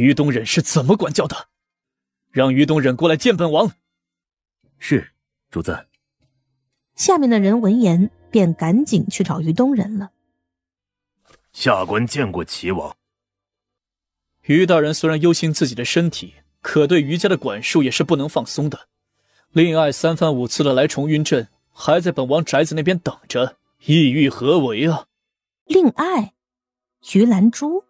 于东仁是怎么管教的？让于东仁过来见本王。是主子。下面的人闻言便赶紧去找于东仁了。下官见过齐王。于大人虽然忧心自己的身体，可对于家的管束也是不能放松的。令爱三番五次的来重云镇，还在本王宅子那边等着，意欲何为啊？令爱，于兰珠。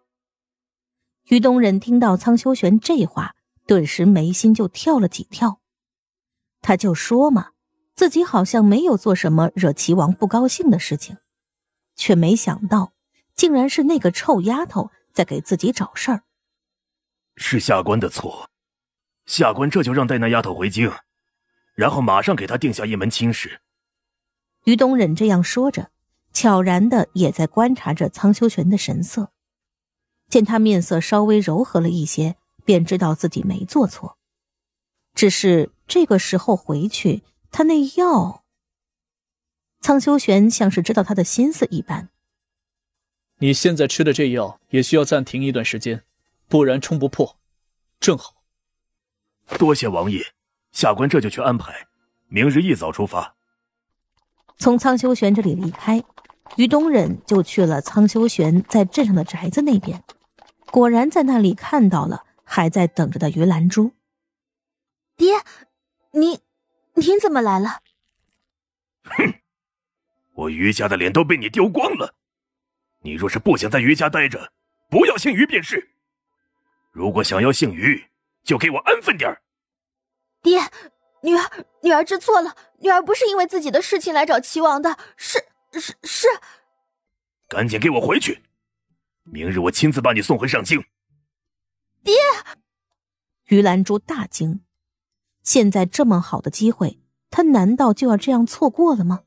于东仁听到苍秋玄这话，顿时眉心就跳了几跳。他就说嘛，自己好像没有做什么惹齐王不高兴的事情，却没想到，竟然是那个臭丫头在给自己找事儿。是下官的错，下官这就让带那丫头回京，然后马上给她定下一门亲事。于东仁这样说着，悄然的也在观察着苍秋玄的神色。见他面色稍微柔和了一些，便知道自己没做错。只是这个时候回去，他那药……苍修玄像是知道他的心思一般。你现在吃的这药也需要暂停一段时间，不然冲不破。正好，多谢王爷，下官这就去安排，明日一早出发。从苍修玄这里离开，于东仁就去了苍修玄在镇上的宅子那边。果然在那里看到了还在等着的于兰珠。爹，您，您怎么来了？哼，我于家的脸都被你丢光了。你若是不想在于家待着，不要姓于便是。如果想要姓于，就给我安分点儿。爹，女儿，女儿知错了。女儿不是因为自己的事情来找齐王的，是是是。赶紧给我回去。明日我亲自把你送回上京。爹，于兰珠大惊，现在这么好的机会，他难道就要这样错过了吗？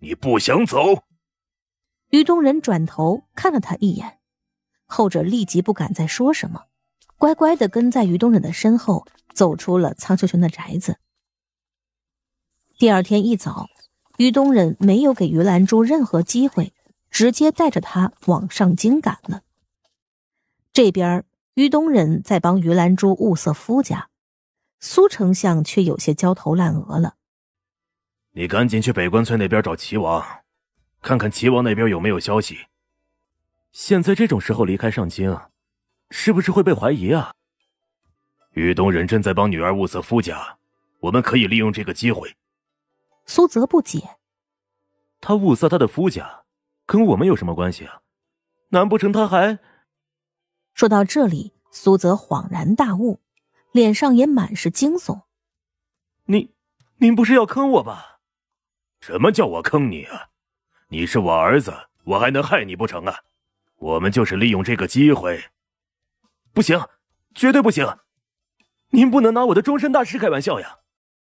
你不想走？于东仁转头看了他一眼，后者立即不敢再说什么，乖乖的跟在于东仁的身后走出了苍秀泉的宅子。第二天一早，于东仁没有给于兰珠任何机会。直接带着他往上京赶了。这边于东仁在帮于兰珠物色夫家，苏丞相却有些焦头烂额了。你赶紧去北关村那边找齐王，看看齐王那边有没有消息。现在这种时候离开上京，是不是会被怀疑啊？于东仁正在帮女儿物色夫家，我们可以利用这个机会。苏泽不解，他物色他的夫家。跟我们有什么关系啊？难不成他还？说到这里，苏泽恍然大悟，脸上也满是惊悚。你，您不是要坑我吧？什么叫我坑你啊？你是我儿子，我还能害你不成啊？我们就是利用这个机会。不行，绝对不行！您不能拿我的终身大事开玩笑呀！